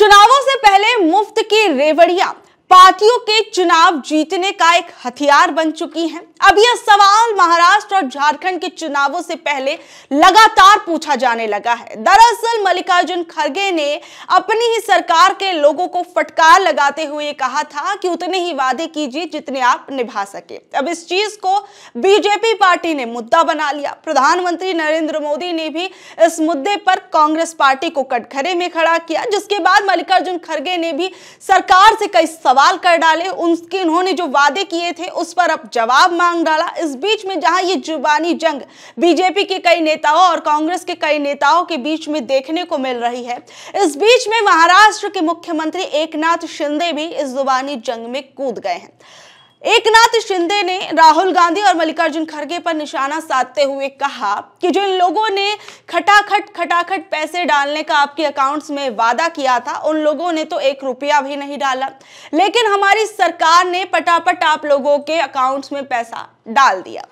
चुनावों से पहले मुफ्त की रेवड़िया पार्टियों के चुनाव जीतने का एक हथियार बन चुकी हैं। अब यह सवाल महाराष्ट्र और झारखंड के चुनावों से पहले लगातार पूछा जाने लगा है दरअसल मल्लिकार्जुन खड़गे ने अपनी ही सरकार के लोगों को फटकार लगाते हुए कहा था कि उतने ही वादे कीजिए जितने आप निभा सके अब इस चीज को बीजेपी पार्टी ने मुद्दा बना लिया प्रधानमंत्री नरेंद्र मोदी ने भी इस मुद्दे पर कांग्रेस पार्टी को कटघरे में खड़ा किया जिसके बाद मल्लिकार्जुन खड़गे ने भी सरकार से कई सवाल सवाल कर डाले उनके इन्होंने जो वादे किए थे उस पर अब जवाब मांग डाला इस बीच में जहां ये जुबानी जंग बीजेपी के कई नेताओं और कांग्रेस के कई नेताओं के बीच में देखने को मिल रही है इस बीच में महाराष्ट्र के मुख्यमंत्री एकनाथ शिंदे भी इस जुबानी जंग में कूद गए हैं एकनाथ शिंदे ने राहुल गांधी और मल्लिकार्जुन खड़गे पर निशाना साधते हुए कहा कि जिन लोगों ने खटाखट खटाखट पैसे डालने का आपके अकाउंट्स में वादा किया था उन लोगों ने तो एक रुपया भी नहीं डाला लेकिन हमारी सरकार ने पटापट आप लोगों के अकाउंट्स में पैसा डाल दिया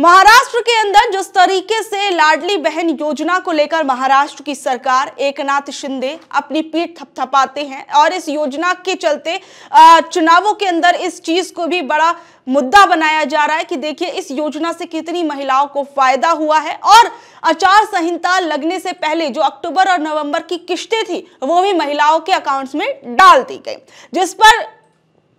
महाराष्ट्र के अंदर जिस तरीके से लाडली बहन योजना को लेकर महाराष्ट्र की सरकार एकनाथ शिंदे अपनी पीठ थपथपाते हैं और इस योजना के चलते चुनावों के अंदर इस चीज को भी बड़ा मुद्दा बनाया जा रहा है कि देखिए इस योजना से कितनी महिलाओं को फायदा हुआ है और आचार संहिता लगने से पहले जो अक्टूबर और नवंबर की किश्तें थी वो भी महिलाओं के अकाउंट्स में डाल दी गई जिस पर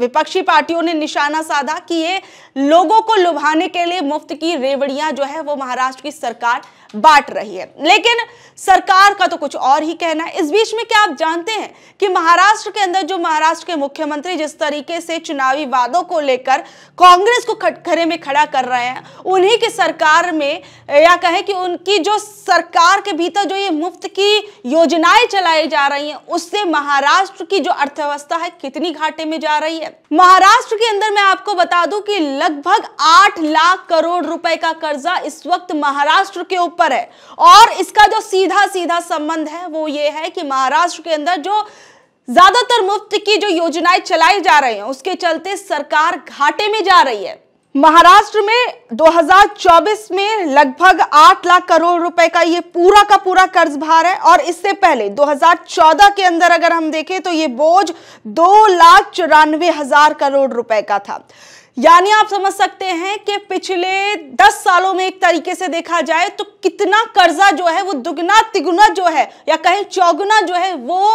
विपक्षी पार्टियों ने निशाना साधा कि ये लोगों को लुभाने के लिए मुफ्त की रेवड़ियां जो है वो महाराष्ट्र की सरकार बांट रही है लेकिन सरकार का तो कुछ और ही कहना है इस बीच में क्या आप जानते हैं कि महाराष्ट्र के अंदर जो महाराष्ट्र के मुख्यमंत्री जिस तरीके से चुनावी वादों को लेकर कांग्रेस को खड़े में खड़ा कर रहे हैं उन्हीं की सरकार में या कहें कि उनकी जो सरकार के भीतर जो ये मुफ्त की योजनाएं चलाई जा रही हैं उससे महाराष्ट्र की जो अर्थव्यवस्था है कितनी घाटे में जा रही है महाराष्ट्र के अंदर मैं आपको बता दूं कि लगभग आठ लाख करोड़ रुपए का कर्जा इस वक्त महाराष्ट्र के ऊपर पर है और इसका जो सीधा सीधा संबंध है वो ये है कि महाराष्ट्र के अंदर जो ज्यादातर मुफ्त की जो योजनाएं चलाई जा रही हैं उसके चलते सरकार घाटे में जा रही है महाराष्ट्र में 2024 में लगभग 8 लाख करोड़ रुपए का ये पूरा का पूरा कर्ज भार है और इससे पहले 2014 के अंदर अगर हम देखें तो ये बोझ दो लाख चौरानवे हजार करोड़ रुपए का था यानी आप समझ सकते हैं कि पिछले दस सालों में एक तरीके से देखा जाए तो कितना कर्जा जो है वो दुगना तिगुना जो है या कहें चौगुना जो है वो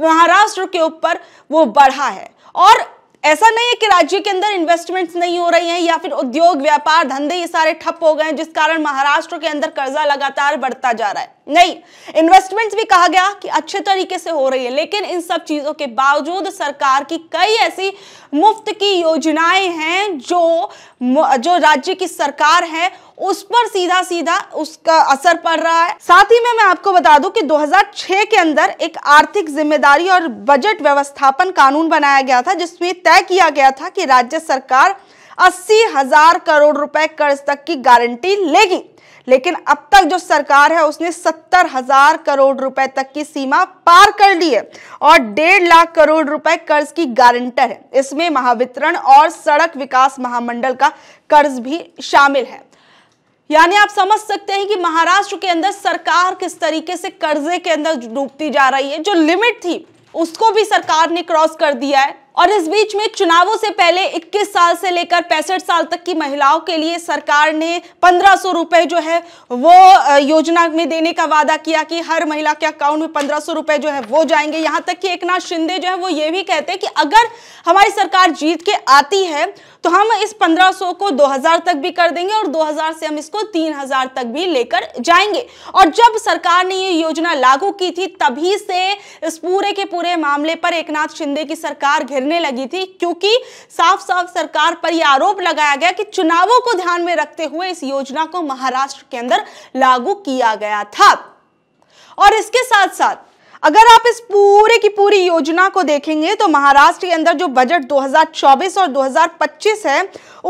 महाराष्ट्र के ऊपर वो बढ़ा है और ऐसा नहीं है कि राज्य के अंदर इन्वेस्टमेंट्स नहीं हो रही हैं या फिर उद्योग व्यापार धंधे ये सारे ठप हो गए हैं जिस कारण महाराष्ट्र के अंदर कर्जा लगातार बढ़ता जा रहा है नहीं इन्वेस्टमेंट्स भी कहा गया कि अच्छे तरीके से हो रही है लेकिन इन सब चीजों के बावजूद सरकार की कई ऐसी मुफ्त की योजनाएं हैं जो जो राज्य की सरकार है उस पर सीधा सीधा उसका असर पड़ रहा है साथ ही में मैं आपको बता दूं कि 2006 के अंदर एक आर्थिक जिम्मेदारी और बजट व्यवस्थापन कानून बनाया गया था जिसमें तय किया गया था कि राज्य सरकार अस्सी हजार करोड़ रुपए कर्ज तक की गारंटी लेगी लेकिन अब तक जो सरकार है उसने सत्तर हजार करोड़ रुपए तक की सीमा पार कर ली है और डेढ़ लाख करोड़ रुपए कर्ज की गारंटर है इसमें महावितरण और सड़क विकास महामंडल का कर्ज भी शामिल है यानी आप समझ सकते हैं कि महाराष्ट्र के अंदर सरकार किस तरीके से कर्जे के अंदर डूबती जा रही है जो लिमिट थी उसको भी सरकार ने क्रॉस कर दिया है और इस बीच में चुनावों से पहले 21 साल से लेकर पैंसठ साल तक की महिलाओं के लिए सरकार ने पंद्रह सौ रुपए जो है वो योजना में देने का वादा किया कि हर महिला के अकाउंट में पंद्रह सौ रुपए जो है वो जाएंगे यहाँ तक कि एक नाथ शिंदे जो है वो ये भी कहते हैं कि अगर हमारी सरकार जीत के आती है तो हम इस 1500 को हजार तक भी कर देंगे और हजार से हम इसको हजार तक भी लेकर जाएंगे और जब सरकार ने ये योजना लागू की थी तभी से इस पूरे के पूरे मामले पर एक नाथ शिंदे की सरकार घिर गिरने लगी थी क्योंकि साफ साफ सरकार पर यह आरोप लगाया गया कि चुनावों को ध्यान में रखते हुए इस योजना को महाराष्ट्र के अंदर लागू किया गया था और इसके साथ साथ अगर आप इस पूरे की पूरी योजना को देखेंगे तो महाराष्ट्र के अंदर जो बजट 2024 और 2025 है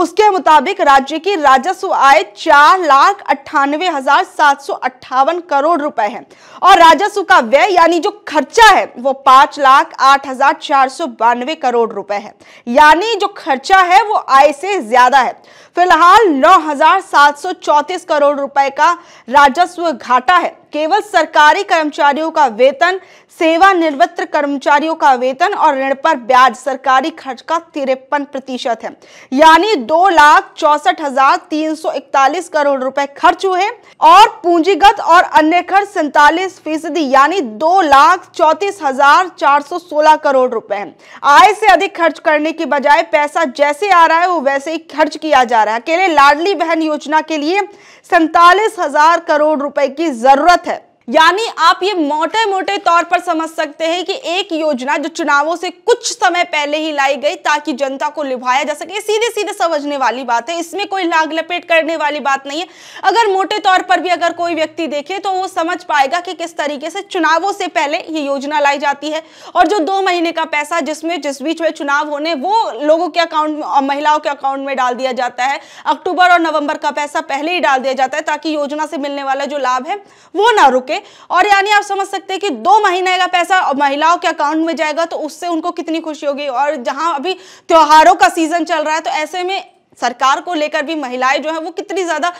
उसके मुताबिक राज्य की राजस्व आय चार लाख अट्ठानवे हजार सात सौ अट्ठावन करोड़ रुपए है और राजस्व का व्यय यानी जो खर्चा है वो पांच लाख आठ हजार चार सौ बानवे करोड़ रुपए है यानी जो खर्चा है वो आय से ज्यादा है फिलहाल नौ हजार सात सौ चौतीस करोड़ रुपए का राजस्व घाटा है केवल सरकारी कर्मचारियों का वेतन सेवानिवृत्त कर्मचारियों का वेतन और ऋण पर ब्याज सरकारी खर्च का तिरपन प्रतिशत है यानी दो लाख चौसठ हजार तीन सौ इकतालीस करोड़ रुपए खर्च हुए और पूंजीगत और अन्य खर्च सैतालीस फीसदी यानी दो लाख चौतीस हजार चार सौ सोलह करोड़ रुपए है आय से अधिक खर्च करने की बजाय पैसा जैसे आ रहा है वो वैसे ही खर्च किया जा रहा है अकेले लाडली बहन योजना के लिए सैतालीस हजार करोड़ रुपए की जरूरत है यानी आप ये मोटे मोटे तौर पर समझ सकते हैं कि एक योजना जो चुनावों से कुछ समय पहले ही लाई गई ताकि जनता को लिभाया जा सके सीधे सीधे समझने वाली बात है इसमें कोई लाग लपेट करने वाली बात नहीं है अगर मोटे तौर पर भी अगर कोई व्यक्ति देखे तो वो समझ पाएगा कि किस तरीके से चुनावों से पहले ये योजना लाई जाती है और जो दो महीने का पैसा जिसमें जिस बीच में चुनाव होने वो लोगों के अकाउंट और महिलाओं के अकाउंट में डाल दिया जाता है अक्टूबर और नवंबर का पैसा पहले ही डाल दिया जाता है ताकि योजना से मिलने वाला जो लाभ है वो ना रुके थे और यानी आप समझ सकते हैं कि दो महीने का पैसा महिलाओं के अकाउंट में जाएगा तो उससे उनको कितनी खुशी होगी और जहां अभी त्योहारों का सीजन चल रहा है तो ऐसे में सरकार को लेकर भी महिलाएं जो है वो कितनी ज़्यादा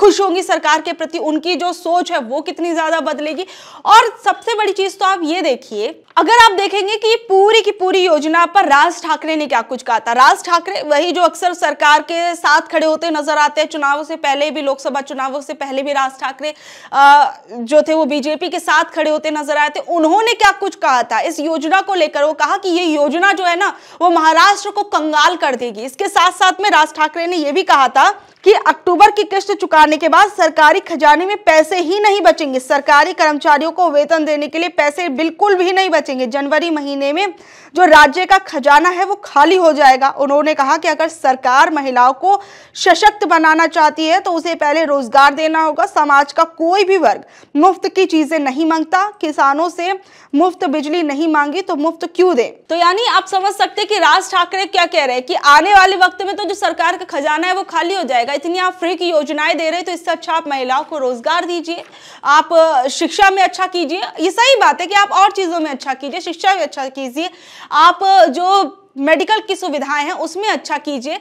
खुश होंगी सरकार के प्रति उनकी जो सोच है वो कितनी ज़्यादा बदलेगी और सबसे बड़ी चीज़ तो आप ये देखिए अगर आप देखेंगे कि पूरी की पूरी योजना पर राज ठाकरे ने क्या कुछ कहा था राज ठाकरे वही जो अक्सर सरकार के साथ खड़े होते नजर आते हैं चुनावों से पहले भी लोकसभा चुनावों से पहले भी राज ठाकरे जो थे वो बीजेपी के साथ खड़े होते नजर आए थे उन्होंने क्या कुछ कहा था इस योजना को लेकर वो कहा कि ये योजना जो है ना वो महाराष्ट्र को कंगाल कर देगी इसके साथ साथ में राज ठाकरे ने यह भी कहा था कि अक्टूबर की किस्त चुकाने के बाद सरकारी खजाने में पैसे ही नहीं बचेंगे सरकारी कर्मचारियों को वेतन देने के लिए पैसे बिल्कुल भी नहीं बचेंगे जनवरी महीने में जो राज्य का खजाना है वो खाली हो जाएगा उन्होंने कहा कि अगर सरकार महिलाओं को सशक्त बनाना चाहती है तो उसे पहले रोजगार देना होगा समाज का कोई भी वर्ग मुफ्त की चीजें नहीं मांगता किसानों से मुफ्त बिजली नहीं मांगी तो मुफ्त क्यों दे तो यानी आप समझ सकते कि राज ठाकरे क्या कह रहे हैं कि आने वाले वक्त में तो जो सरकार का खजाना है वो खाली हो जाएगा इतनी आप फ्री की योजनाएं दे रहे हैं तो इससे अच्छा आप महिलाओं को रोजगार दीजिए आप शिक्षा में अच्छा कीजिए ये सही बात है कि आप और चीज़ों में अच्छा कीजिए शिक्षा में अच्छा कीजिए आप जो मेडिकल की सुविधाएं हैं उसमें अच्छा कीजिए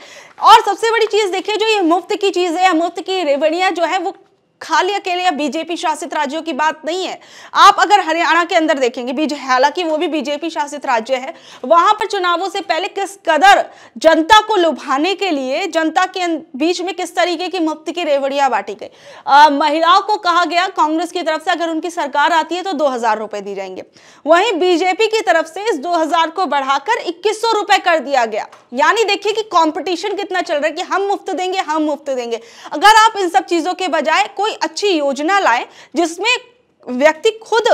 और सबसे बड़ी चीज़ देखिए जो ये मुफ्त की चीजें या मुफ्त की रेवड़ियाँ जो है वो खाली अकेले या बीजेपी शासित राज्यों की बात नहीं है आप अगर हरियाणा के अंदर देखेंगे हालांकि वो भी बीजेपी शासित राज्य है वहां पर चुनावों से पहले किस कदर जनता को लुभाने के लिए जनता के अं-, बीच में किस तरीके की मुफ्त की रेवड़िया बांटी गई महिलाओं को कहा गया कांग्रेस की तरफ से अगर उनकी सरकार आती है तो दो रुपए दी जाएंगे वहीं बीजेपी की तरफ से इस दो को बढ़ाकर इक्कीस रुपए कर दिया गया यानी देखिए कि कंपटीशन कितना चल रहा है कि हम मुफ्त देंगे हम मुफ्त देंगे अगर आप इन सब चीजों के बजाय कोई कोई अच्छी योजना लाए जिसमें व्यक्ति खुद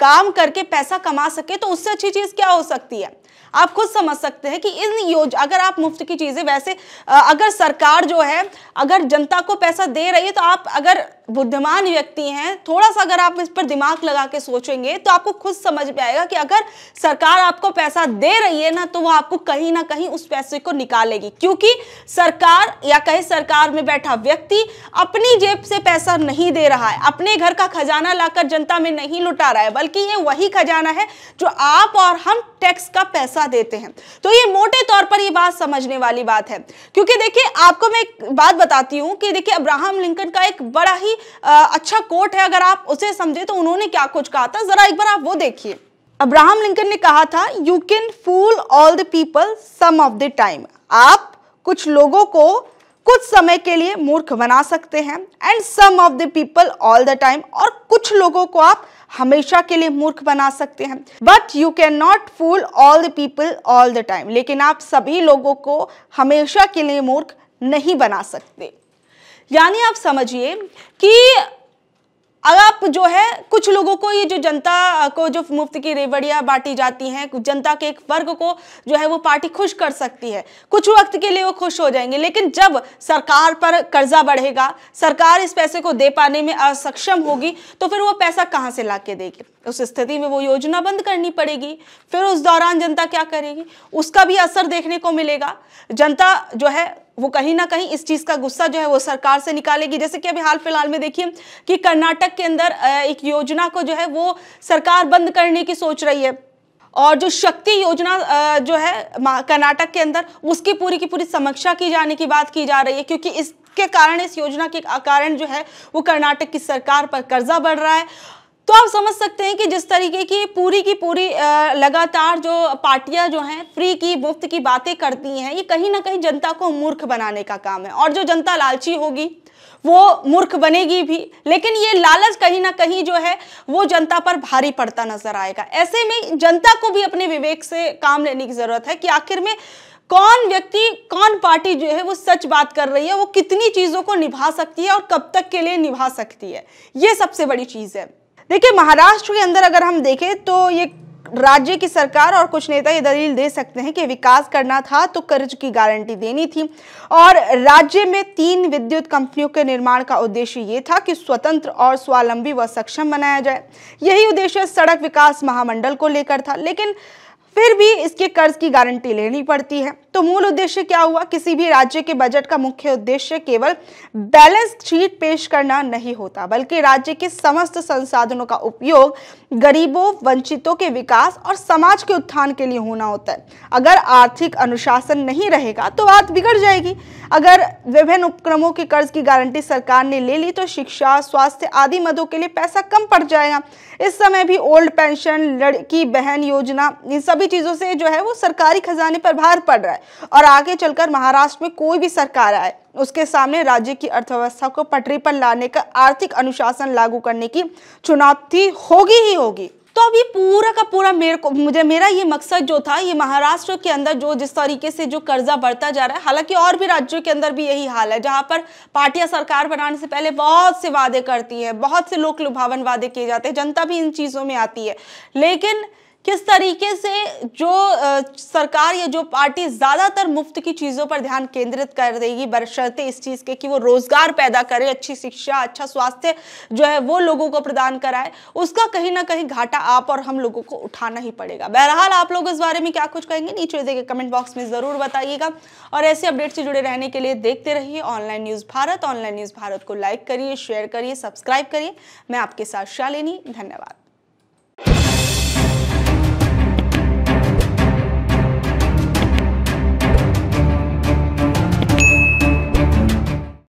काम करके पैसा कमा सके तो उससे अच्छी चीज़ क्या हो सकती है आप खुद समझ सकते हैं कि इन योज अगर आप मुफ्त की चीज़ें वैसे अगर सरकार जो है अगर जनता को पैसा दे रही है तो आप अगर बुद्धिमान व्यक्ति हैं थोड़ा सा अगर आप इस पर दिमाग लगा के सोचेंगे तो आपको खुद समझ में आएगा कि अगर सरकार आपको पैसा दे रही है ना तो वो आपको कहीं ना कहीं उस पैसे को निकालेगी क्योंकि सरकार या कहे सरकार में बैठा व्यक्ति अपनी जेब से पैसा नहीं दे रहा है अपने घर का खजाना लाकर जनता में नहीं लुटा रहा है बल्कि ये वही खजाना है जो आप और हम टैक्स का पैसा हिस्सा देते हैं तो ये मोटे तौर पर ये बात समझने वाली बात है क्योंकि देखिए आपको मैं एक बात बताती हूँ कि देखिए अब्राहम लिंकन का एक बड़ा ही आ, अच्छा कोट है अगर आप उसे समझे तो उन्होंने क्या कुछ कहा था जरा एक बार आप वो देखिए अब्राहम लिंकन ने कहा था you can fool all the people some of the time आप कुछ लोगों को कुछ समय के लिए मूर्ख बना सकते हैं and some of the people all the time और कुछ लोगों को आप हमेशा के लिए मूर्ख बना सकते हैं but you can not fool all the people all the time लेकिन आप सभी लोगों को हमेशा के लिए मूर्ख नहीं बना सकते यानी आप समझिए कि आप जो है कुछ लोगों को ये जो जनता को जो मुफ्त की रेवड़ियाँ बांटी जाती हैं जनता के एक वर्ग को जो है वो पार्टी खुश कर सकती है कुछ वक्त के लिए वो खुश हो जाएंगे लेकिन जब सरकार पर कर्जा बढ़ेगा सरकार इस पैसे को दे पाने में असक्षम होगी तो फिर वो पैसा कहाँ से ला के देगी उस स्थिति में वो योजना बंद करनी पड़ेगी फिर उस दौरान जनता क्या करेगी उसका भी असर देखने को मिलेगा जनता जो है वो कहीं ना कहीं इस चीज़ का गुस्सा जो है वो सरकार से निकालेगी जैसे कि अभी हाल फिलहाल में देखिए कि कर्नाटक के अंदर एक योजना को जो है वो सरकार बंद करने की सोच रही है और जो शक्ति योजना जो है कर्नाटक के अंदर उसकी पूरी की पूरी समीक्षा की जाने की बात की जा रही है क्योंकि इसके कारण इस योजना के कारण जो है वो कर्नाटक की सरकार पर कर्जा बढ़ रहा है तो आप समझ सकते हैं कि जिस तरीके की पूरी की पूरी लगातार जो पार्टियां जो हैं फ्री की मुफ्त की बातें करती हैं ये कहीं ना कहीं जनता को मूर्ख बनाने का काम है और जो जनता लालची होगी वो मूर्ख बनेगी भी लेकिन ये लालच कहीं ना कहीं जो है वो जनता पर भारी पड़ता नजर आएगा ऐसे में जनता को भी अपने विवेक से काम लेने की जरूरत है कि आखिर में कौन व्यक्ति कौन पार्टी जो है वो सच बात कर रही है वो कितनी चीज़ों को निभा सकती है और कब तक के लिए निभा सकती है ये सबसे बड़ी चीज़ है देखिए महाराष्ट्र के अंदर अगर हम देखें तो ये राज्य की सरकार और कुछ नेता ये दलील दे सकते हैं कि विकास करना था तो कर्ज की गारंटी देनी थी और राज्य में तीन विद्युत कंपनियों के निर्माण का उद्देश्य ये था कि स्वतंत्र और स्वावलंबी व सक्षम बनाया जाए यही उद्देश्य सड़क विकास महामंडल को लेकर था लेकिन फिर भी इसके कर्ज की गारंटी लेनी पड़ती है तो मूल उद्देश्य क्या हुआ किसी भी राज्य के बजट का मुख्य उद्देश्य केवल बैलेंस शीट पेश करना नहीं होता बल्कि राज्य के समस्त संसाधनों का उपयोग गरीबों वंचितों के विकास और समाज के उत्थान के लिए होना होता है अगर आर्थिक अनुशासन नहीं रहेगा तो बात बिगड़ जाएगी अगर विभिन्न उपक्रमों के कर्ज की गारंटी सरकार ने ले ली तो शिक्षा स्वास्थ्य आदि मदों के लिए पैसा कम पड़ जाएगा इस समय भी ओल्ड पेंशन लड़की बहन योजना इन सभी चीज़ों से जो है वो सरकारी खजाने पर भार पड़ रहा है और आगे चलकर महाराष्ट्र में कोई भी सरकार आए उसके सामने राज्य की अर्थव्यवस्था को पटरी पर लाने का आर्थिक अनुशासन लागू करने की चुनौती होगी ही होगी तो अभी पूरा का पूरा मेरे को मुझे मेरा ये मकसद जो था ये महाराष्ट्र के अंदर जो जिस तरीके से जो कर्जा बढ़ता जा रहा है हालांकि और भी राज्यों के अंदर भी यही हाल है जहाँ पर पार्टियां सरकार बनाने से पहले बहुत से वादे करती है बहुत से लोक लुभावन वादे किए जाते हैं जनता भी इन चीज़ों में आती है लेकिन किस तरीके से जो सरकार या जो पार्टी ज़्यादातर मुफ्त की चीज़ों पर ध्यान केंद्रित कर देगी बरसरते इस चीज़ के कि वो रोज़गार पैदा करे अच्छी शिक्षा अच्छा स्वास्थ्य जो है वो लोगों को प्रदान कराए उसका कहीं ना कहीं घाटा आप और हम लोगों को उठाना ही पड़ेगा बहरहाल आप लोग इस बारे में क्या कुछ कहेंगे नीचे देखे कमेंट बॉक्स में ज़रूर बताइएगा और ऐसे अपडेट से जुड़े रहने के लिए देखते रहिए online news Bharat online news Bharat को लाइक करिए शेयर करिए सब्सक्राइब करिए मैं आपके साथ शालिनी धन्यवाद